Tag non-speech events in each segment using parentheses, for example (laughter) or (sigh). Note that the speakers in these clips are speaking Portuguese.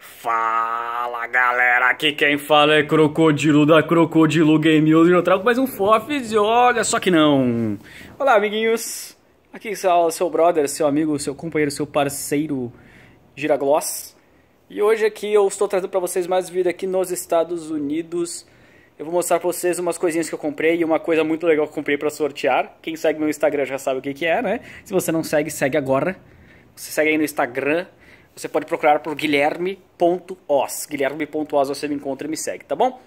Fala galera, aqui quem fala é Crocodilo da Crocodilo Game News e eu trago mais um Fofes e olha só que não! Olá amiguinhos, aqui é o seu brother, seu amigo, seu companheiro, seu parceiro Giragloss e hoje aqui eu estou trazendo para vocês mais vida aqui nos Estados Unidos eu vou mostrar pra vocês umas coisinhas que eu comprei e uma coisa muito legal que eu comprei pra sortear. Quem segue meu Instagram já sabe o que, que é, né? Se você não segue, segue agora. Você segue aí no Instagram, você pode procurar por guilherme.os. Guilherme.os você me encontra e me segue, tá bom?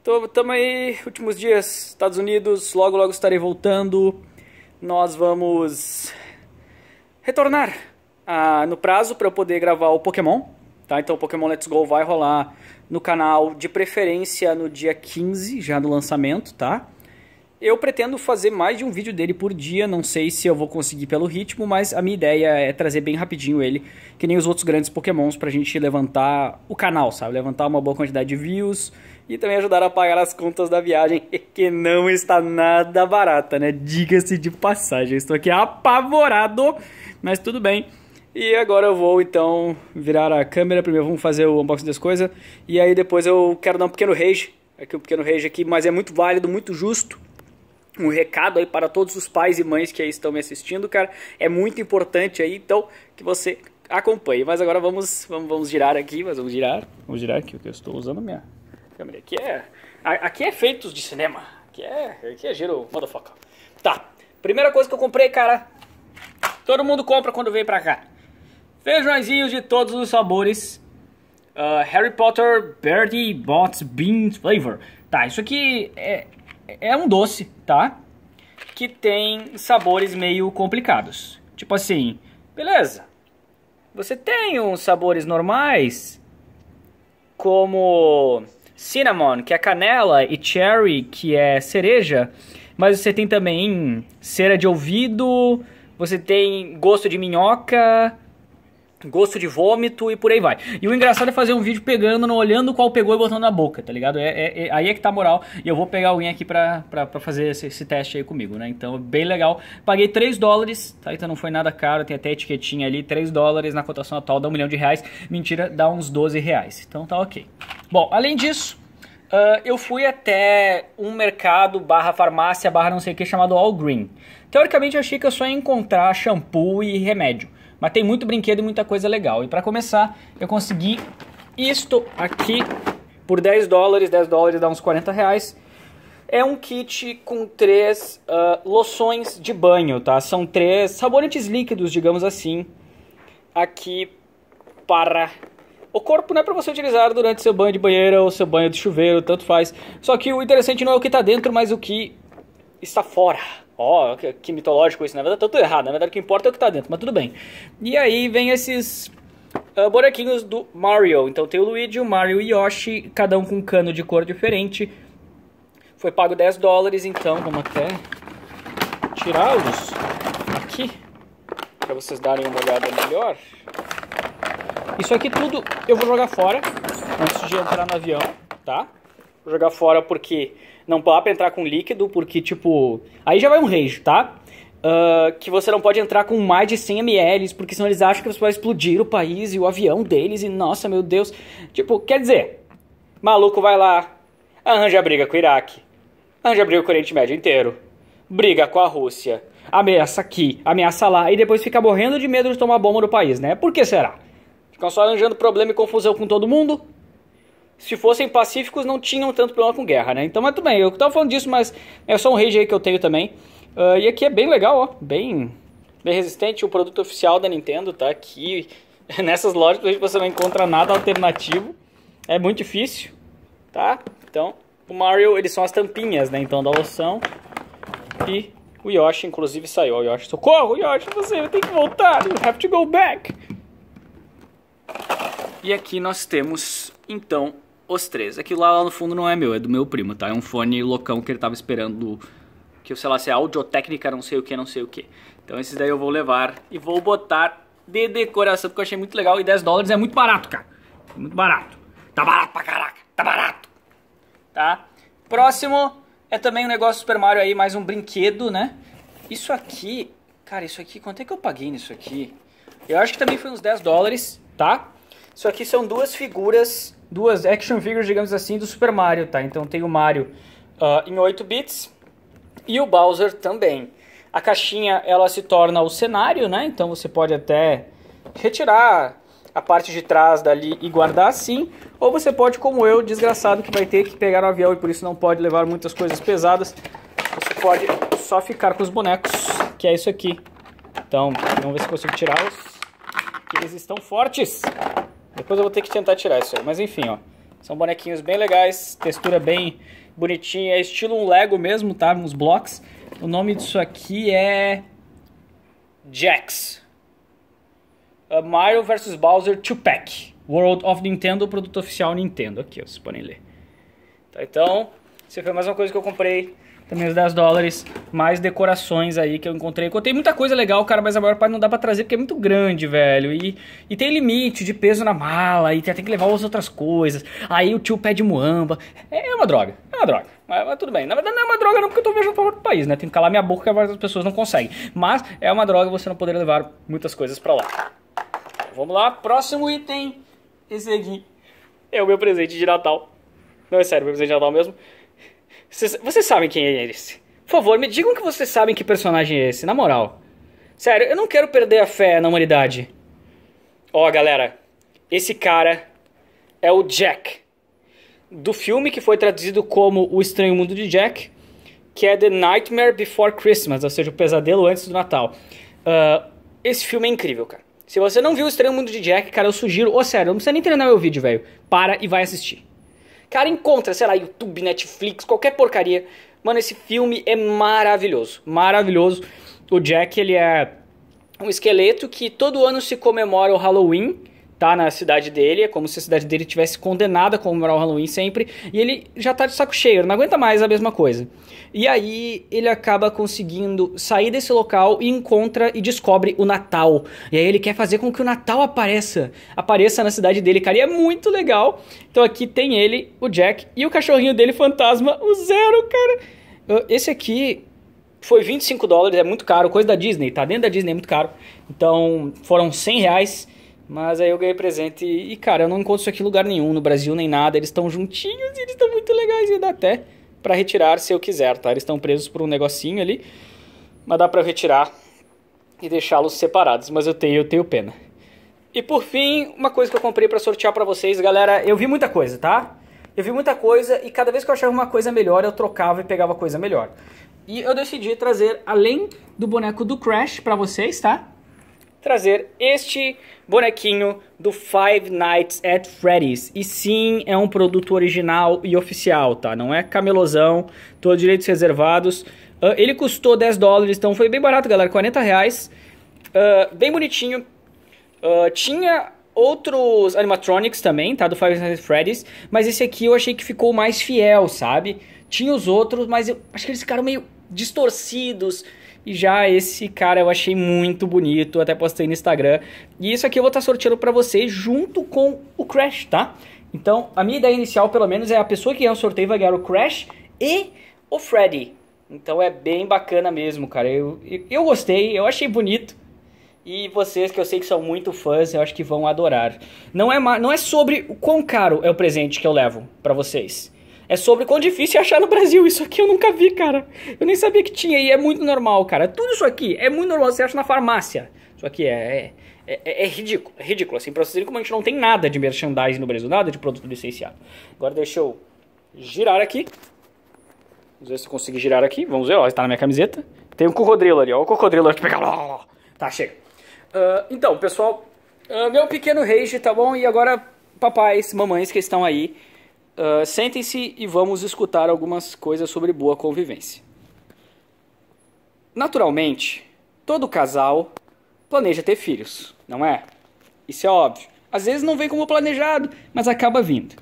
Então, tamo aí, últimos dias, Estados Unidos, logo logo estarei voltando. Nós vamos retornar ah, no prazo para eu poder gravar o Pokémon, tá? Então o Pokémon Let's Go vai rolar no canal de preferência no dia 15, já no lançamento, tá? Eu pretendo fazer mais de um vídeo dele por dia, não sei se eu vou conseguir pelo ritmo, mas a minha ideia é trazer bem rapidinho ele, que nem os outros grandes pokémons, pra gente levantar o canal, sabe? Levantar uma boa quantidade de views e também ajudar a pagar as contas da viagem, (laughs) que não está nada barata, né? Diga-se de passagem, estou aqui apavorado, mas tudo bem. E agora eu vou então virar a câmera, primeiro vamos fazer o unboxing das coisas, e aí depois eu quero dar um pequeno rage, aqui é um pequeno rage aqui, mas é muito válido, muito justo, um recado aí para todos os pais e mães que aí estão me assistindo, cara. É muito importante aí, então, que você acompanhe. Mas agora vamos, vamos, vamos girar aqui, mas vamos girar. Vamos girar aqui, porque eu estou usando a minha câmera. Aqui é, aqui é efeitos é de cinema. Aqui é, aqui é giro, motherfucker. Tá, primeira coisa que eu comprei, cara. Todo mundo compra quando vem pra cá. Feijõezinhos de todos os sabores. Uh, Harry Potter Birdie Bots Bean Flavor. Tá, isso aqui é, é um doce, tá? Que tem sabores meio complicados. Tipo assim, beleza. Você tem uns sabores normais, como cinnamon, que é canela, e cherry, que é cereja, mas você tem também cera de ouvido, você tem gosto de minhoca, gosto de vômito e por aí vai. E o engraçado é fazer um vídeo pegando, não olhando qual pegou e botando na boca, tá ligado? É, é, é aí é que tá moral. E eu vou pegar alguém aqui pra, pra, pra fazer esse, esse, teste aí comigo, né? Então, bem legal. Paguei 3 dólares, tá? Então não foi nada caro, tem até etiquetinha ali. 3 dólares na cotação atual dá um milhão de reais. Mentira, dá uns 12 reais. Então tá ok. Bom, além disso... Uh, eu fui até um mercado barra farmácia barra não sei o que chamado All Green. Teoricamente eu achei que eu só ia encontrar shampoo e remédio. Mas tem muito brinquedo e muita coisa legal. E para começar, eu consegui isto aqui por 10 dólares. 10 dólares dá uns 40 reais. É um kit com três uh, loções de banho, tá? São três sabonetes líquidos, digamos assim, aqui para o corpo não é para você utilizar durante seu banho de banheira ou seu banho de chuveiro, tanto faz. Só que o interessante não é o que está dentro, mas o que está fora ó, oh, que, que mitológico isso, na verdade tá tudo errado, na verdade o que importa é o que tá dentro, mas tudo bem. E aí vem esses uh, do Mario, então tem o Luigi, o Mario e Yoshi, cada um com um cano de cor diferente. Foi pago 10 dólares, então vamos até tirá-los aqui, para vocês darem uma olhada melhor. Isso aqui tudo eu vou jogar fora, antes de entrar no avião, tá? jogar fora porque não dá pra entrar com líquido, porque, tipo. Aí já vai um rage, tá? Uh, que você não pode entrar com mais de 100 ml, porque senão eles acham que você vai explodir o país e o avião deles, e nossa, meu Deus. Tipo, quer dizer, maluco vai lá, arranja briga com o Iraque, arranja briga com o Oriente Médio inteiro, briga com a Rússia, ameaça aqui, ameaça lá, e depois fica morrendo de medo de tomar bomba no país, né? Por que será? Ficam só arranjando problema e confusão com todo mundo, se fossem pacíficos, não tinham tanto problema com guerra, né? Então, mas tudo bem, eu tava falando disso, mas é só um rage aí que eu tenho também. Uh, e aqui é bem legal, ó, bem, bem resistente, o produto oficial da Nintendo, tá? Aqui, (laughs) nessas lojas você não encontra nada alternativo, é muito difícil, tá? Então, o Mario, eles são as tampinhas, né? Então, da loção e o Yoshi, inclusive, saiu. O Yoshi, socorro, Yoshi, você tem que voltar, you have to go back. E aqui nós temos, então, os três. Aquilo é lá, lá no fundo não é meu, é do meu primo, tá? É um fone loucão que ele tava esperando que eu sei lá se é audiotécnica, não sei o que, não sei o que. Então esses daí eu vou levar e vou botar de decoração porque eu achei muito legal e 10 dólares é muito barato, cara. É muito barato. Tá barato pra caraca, tá barato. Tá? Próximo é também um negócio Super Mario aí, mais um brinquedo, né? Isso aqui, cara, isso aqui, quanto é que eu paguei nisso aqui? Eu acho que também foi uns 10 dólares, tá? Isso aqui são duas figuras, duas action figures, digamos assim, do Super Mario, tá? Então tem o Mario uh, em 8 bits e o Bowser também. A caixinha, ela se torna o cenário, né? Então você pode até retirar a parte de trás dali e guardar assim, ou você pode, como eu, desgraçado que vai ter que pegar um avião e por isso não pode levar muitas coisas pesadas, você pode só ficar com os bonecos, que é isso aqui. Então, vamos ver se consigo tirá-los, eles estão fortes. Depois eu vou ter que tentar tirar isso aí. Mas enfim, ó. São bonequinhos bem legais, textura bem bonitinha, é estilo um Lego mesmo, tá? Uns blocos. O nome disso aqui é Jax. Mario vs Bowser 2-Pack. World of Nintendo, produto oficial Nintendo. Aqui, ó, vocês podem ler. Tá, então, isso foi mais uma coisa que eu comprei também os 10 dólares, mais decorações aí que eu encontrei. Encontrei muita coisa legal, cara, mas a maior parte não dá pra trazer porque é muito grande, velho. E, e tem limite de peso na mala, e tem, que levar as outras coisas. Aí o tio pede muamba. É, é, uma droga, é uma droga. Mas, mas, tudo bem. Na verdade, não é uma droga não, porque eu tô viajando para outro país, né? Tenho que calar minha boca que várias pessoas não conseguem. Mas é uma droga você não poder levar muitas coisas para lá. vamos lá, próximo item. Esse aqui é o meu presente de Natal. Não, é sério, meu presente de Natal mesmo. Vocês, vocês sabem quem é esse. Por favor, me digam que vocês sabem que personagem é esse, na moral. Sério, eu não quero perder a fé na humanidade. Ó, oh, galera, esse cara é o Jack. Do filme que foi traduzido como O Estranho Mundo de Jack, que é The Nightmare Before Christmas, ou seja, o pesadelo antes do Natal. Uh, esse filme é incrível, cara. Se você não viu O Estranho Mundo de Jack, cara, eu sugiro. Ô, oh, sério, não precisa nem treinar meu vídeo, velho. Para e vai assistir. Cara, encontra, sei lá, YouTube, Netflix, qualquer porcaria. Mano, esse filme é maravilhoso. Maravilhoso. O Jack, ele é um esqueleto que todo ano se comemora o Halloween tá na cidade dele, é como se a cidade dele tivesse condenada a comemorar o Halloween sempre, e ele já tá de saco cheio, não aguenta mais a mesma coisa. E aí ele acaba conseguindo sair desse local e encontra e descobre o Natal. E aí ele quer fazer com que o Natal apareça, apareça na cidade dele, cara, e é muito legal. Então aqui tem ele, o Jack, e o cachorrinho dele fantasma, o Zero, cara. Esse aqui foi 25 dólares, é muito caro, coisa da Disney, tá? Dentro da Disney é muito caro. Então foram 100 reais mas aí eu ganhei presente e, cara, eu não encontro isso aqui em lugar nenhum, no Brasil nem nada. Eles estão juntinhos e eles estão muito legais e dá até para retirar se eu quiser, tá? Eles estão presos por um negocinho ali, mas dá para retirar e deixá-los separados, mas eu tenho, eu tenho pena. E por fim, uma coisa que eu comprei para sortear para vocês, galera, eu vi muita coisa, tá? Eu vi muita coisa e cada vez que eu achava uma coisa melhor, eu trocava e pegava coisa melhor. E eu decidi trazer além do boneco do Crash para vocês, tá? trazer este bonequinho do Five Nights at Freddy's. E sim, é um produto original e oficial, tá? Não é camelozão, todos direitos reservados. Uh, ele custou 10 dólares, então foi bem barato, galera, 40 reais. Uh, bem bonitinho. Uh, tinha outros animatronics também, tá? Do Five Nights at Freddy's. Mas esse aqui eu achei que ficou mais fiel, sabe? Tinha os outros, mas eu acho que eles ficaram meio distorcidos, e já esse cara eu achei muito bonito, até postei no Instagram. E isso aqui eu vou estar tá sorteando para vocês junto com o Crash, tá? Então, a minha ideia inicial, pelo menos, é a pessoa que ganhar é o sorteio vai ganhar o Crash e o Freddy. Então é bem bacana mesmo, cara. Eu, eu gostei, eu achei bonito. E vocês que eu sei que são muito fãs, eu acho que vão adorar. Não é, não é sobre o quão caro é o presente que eu levo para vocês. É sobre quão difícil é achar no Brasil. Isso aqui eu nunca vi, cara. Eu nem sabia que tinha e é muito normal, cara. Tudo isso aqui é muito normal. Você acha na farmácia. Isso aqui é, é, é, é, é ridículo. É ridículo, assim, pra vocês verem como a gente não tem nada de merchandising no Brasil, nada de produto licenciado. Agora deixa eu girar aqui. Vamos ver se eu consigo girar aqui. Vamos ver, ó, está na minha camiseta. Tem um cocodrilo ali, ó. O cocodrilo aqui pegar. Tá, chega. Uh, então, pessoal, uh, meu pequeno rage, tá bom? E agora, papais, mamães que estão aí Uh, Sentem-se e vamos escutar algumas coisas sobre boa convivência. Naturalmente, todo casal planeja ter filhos, não é? Isso é óbvio. Às vezes não vem como planejado, mas acaba vindo.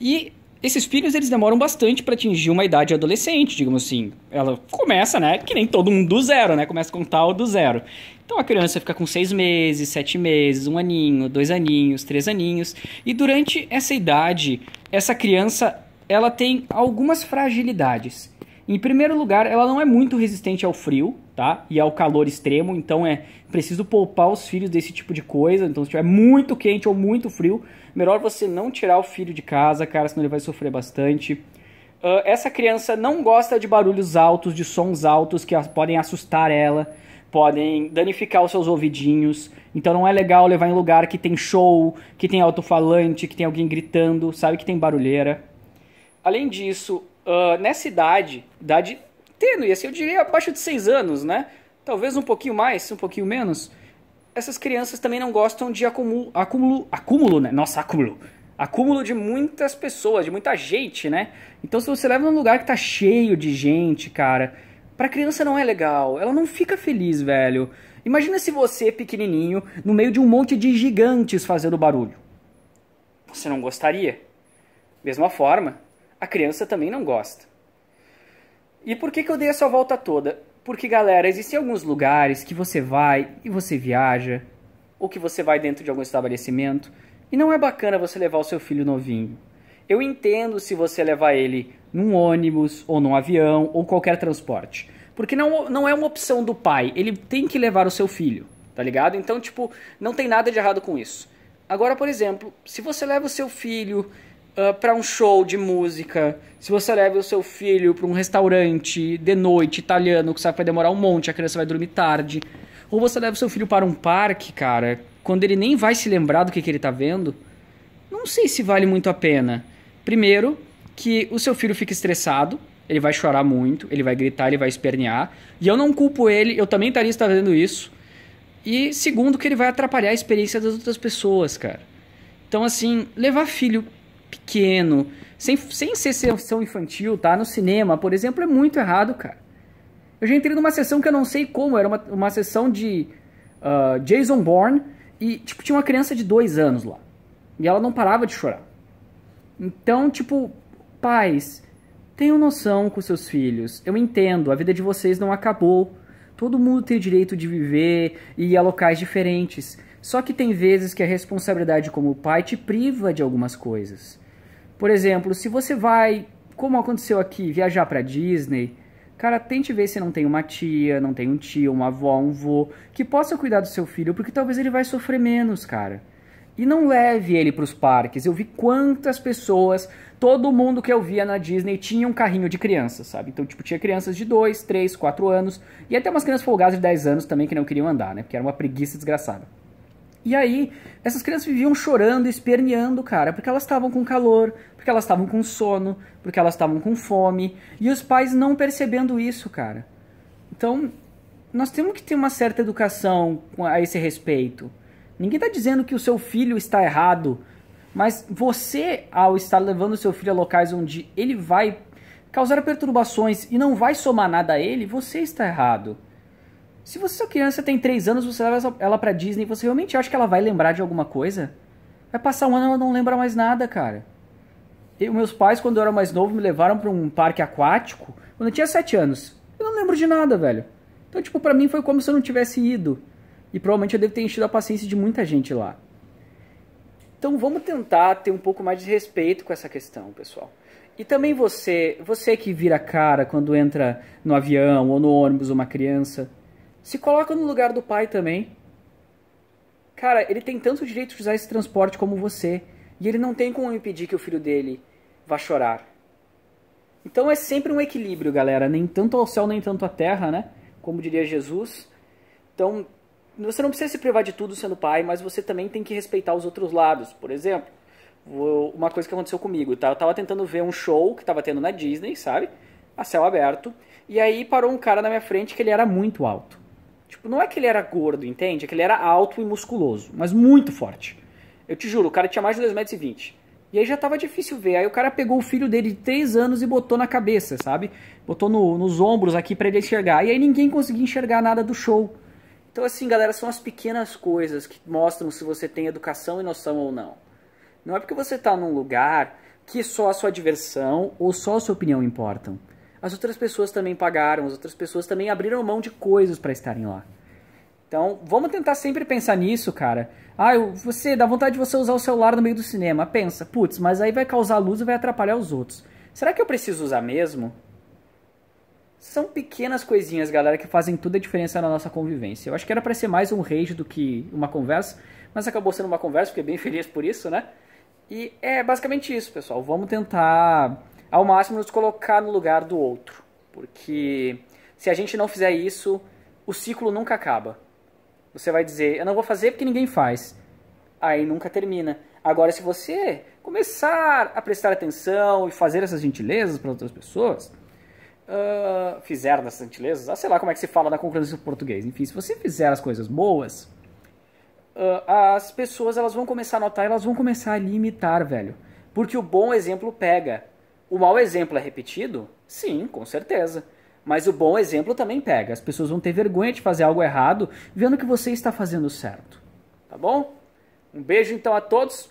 E esses filhos, eles demoram bastante para atingir uma idade adolescente, digamos assim. Ela começa, né? Que nem todo mundo do zero, né? Começa com tal do zero. Então a criança fica com seis meses, sete meses, um aninho, dois aninhos, três aninhos. E durante essa idade, essa criança, ela tem algumas fragilidades. Em primeiro lugar, ela não é muito resistente ao frio, tá? E é o calor extremo, então é preciso poupar os filhos desse tipo de coisa. Então, se tiver muito quente ou muito frio, melhor você não tirar o filho de casa, cara, senão ele vai sofrer bastante. Uh, essa criança não gosta de barulhos altos, de sons altos que podem assustar ela, podem danificar os seus ouvidinhos. Então não é legal levar em lugar que tem show, que tem alto-falante, que tem alguém gritando, sabe que tem barulheira. Além disso, uh, nessa idade, idade tênue, assim, eu diria abaixo de 6 anos, né? Talvez um pouquinho mais, um pouquinho menos. Essas crianças também não gostam de acúmulo, acúmulo, acúmulo, né? Nossa, acúmulo. Acúmulo de muitas pessoas, de muita gente, né? Então se você leva num lugar que tá cheio de gente, cara, pra criança não é legal. Ela não fica feliz, velho. Imagina se você, pequenininho, no meio de um monte de gigantes fazendo barulho. Você não gostaria? Mesma forma, a criança também não gosta. E por que, que eu dei essa volta toda? Porque, galera, existem alguns lugares que você vai e você viaja, ou que você vai dentro de algum estabelecimento, e não é bacana você levar o seu filho novinho. Eu entendo se você levar ele num ônibus, ou num avião, ou qualquer transporte. Porque não, não é uma opção do pai, ele tem que levar o seu filho, tá ligado? Então, tipo, não tem nada de errado com isso. Agora, por exemplo, se você leva o seu filho uh, ah, para um show de música, se você leva o seu filho para um restaurante de noite italiano, que sabe que vai demorar um monte, a criança vai dormir tarde, ou você leva o seu filho para um parque, cara, quando ele nem vai se lembrar do que, que ele está vendo, não sei se vale muito a pena. Primeiro, que o seu filho fica estressado, ele vai chorar muito, ele vai gritar, ele vai espernear. E eu não culpo ele, eu também estaria fazendo isso. E segundo, que ele vai atrapalhar a experiência das outras pessoas, cara. Então, assim, levar filho pequeno, sem, sem ser sessão infantil, tá? No cinema, por exemplo, é muito errado, cara. Eu já entrei numa sessão que eu não sei como, era uma, uma sessão de uh, Jason Bourne e, tipo, tinha uma criança de dois anos lá. E ela não parava de chorar. Então, tipo, pais, tenham noção com seus filhos. Eu entendo, a vida de vocês não acabou. Todo mundo tem o direito de viver e ir a locais diferentes. Só que tem vezes que a responsabilidade como pai te priva de algumas coisas. Por exemplo, se você vai, como aconteceu aqui, viajar para Disney, cara, tente ver se não tem uma tia, não tem um tio, uma avó, um vô, que possa cuidar do seu filho, porque talvez ele vai sofrer menos, cara. E não leve ele para os parques. Eu vi quantas pessoas, todo mundo que eu via na Disney tinha um carrinho de criança, sabe? Então, tipo, tinha crianças de 2, 3, 4 anos e até umas crianças folgadas de 10 anos também que não queriam andar, né? Porque era uma preguiça desgraçada. E aí, essas crianças viviam chorando, esperneando, cara, porque elas estavam com calor, porque elas estavam com sono, porque elas estavam com fome, e os pais não percebendo isso, cara. Então, nós temos que ter uma certa educação a esse respeito. Ninguém está dizendo que o seu filho está errado, mas você, ao estar levando o seu filho a locais onde ele vai causar perturbações e não vai somar nada a ele, você está errado. Se você é sua criança tem 3 anos, você leva ela para Disney, você realmente acha que ela vai lembrar de alguma coisa? Vai passar um ano e ela não lembra mais nada, cara. Eu, meus pais, quando eu era mais novo, me levaram para um parque aquático, quando eu tinha 7 anos. Eu não lembro de nada, velho. Então, tipo, para mim foi como se eu não tivesse ido. E provavelmente eu devo ter enchido a paciência de muita gente lá. Então vamos tentar ter um pouco mais de respeito com essa questão, pessoal. E também você, você que vira cara quando entra no avião ou no ônibus uma criança, se coloca no lugar do pai também. Cara, ele tem tanto direito de usar esse transporte como você. E ele não tem como impedir que o filho dele vá chorar. Então é sempre um equilíbrio, galera. Nem tanto ao céu, nem tanto à terra, né? Como diria Jesus. Então, você não precisa se privar de tudo sendo pai, mas você também tem que respeitar os outros lados. Por exemplo, uma coisa que aconteceu comigo, tá? Eu tava tentando ver um show que tava tendo na Disney, sabe? A céu aberto. E aí parou um cara na minha frente que ele era muito alto. Tipo, não é que ele era gordo, entende? É que ele era alto e musculoso, mas muito forte. Eu te juro, o cara tinha mais de 220 metros E aí já tava difícil ver. Aí o cara pegou o filho dele de 3 anos e botou na cabeça, sabe? Botou no, nos ombros aqui para ele enxergar. E aí ninguém conseguia enxergar nada do show. Então, assim, galera, são as pequenas coisas que mostram se você tem educação e noção ou não. Não é porque você tá num lugar que só a sua diversão ou só a sua opinião importam. As outras pessoas também pagaram, as outras pessoas também abriram mão de coisas para estarem lá. Então, vamos tentar sempre pensar nisso, cara. Ah, eu, você dá vontade de você usar o celular no meio do cinema. Pensa, putz, mas aí vai causar luz e vai atrapalhar os outros. Será que eu preciso usar mesmo? São pequenas coisinhas, galera, que fazem toda a diferença na nossa convivência. Eu acho que era para ser mais um rage do que uma conversa, mas acabou sendo uma conversa, fiquei bem feliz por isso, né? E é basicamente isso, pessoal. Vamos tentar ao máximo nos colocar no lugar do outro. Porque se a gente não fizer isso, o ciclo nunca acaba. Você vai dizer, eu não vou fazer porque ninguém faz. Aí nunca termina. Agora, se você começar a prestar atenção e fazer essas gentilezas para outras pessoas, uh, fizer essas gentilezas, ah, sei lá como é que se fala na concordância em português. Enfim, se você fizer as coisas boas, uh, as pessoas elas vão começar a notar, elas vão começar a limitar, velho. Porque o bom exemplo pega. O mau exemplo é repetido? Sim, com certeza. Mas o bom exemplo também pega. As pessoas vão ter vergonha de fazer algo errado, vendo que você está fazendo certo. Tá bom? Um beijo então a todos.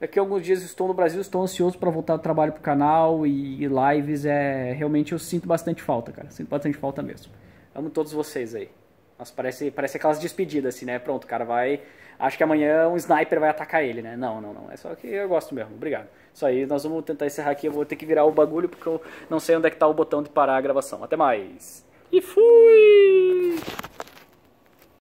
Daqui a alguns dias estou no Brasil, estou ansioso para voltar ao trabalho para o canal e lives é realmente eu sinto bastante falta, cara. Sinto bastante falta mesmo. Amo todos vocês aí. Nossa, parece, parece aquelas despedidas, assim, né? Pronto, o cara vai. Acho que amanhã um sniper vai atacar ele, né? Não, não, não. É só que eu gosto mesmo. Obrigado. Isso aí, nós vamos tentar encerrar aqui. Eu vou ter que virar o bagulho porque eu não sei onde é que tá o botão de parar a gravação. Até mais. E fui!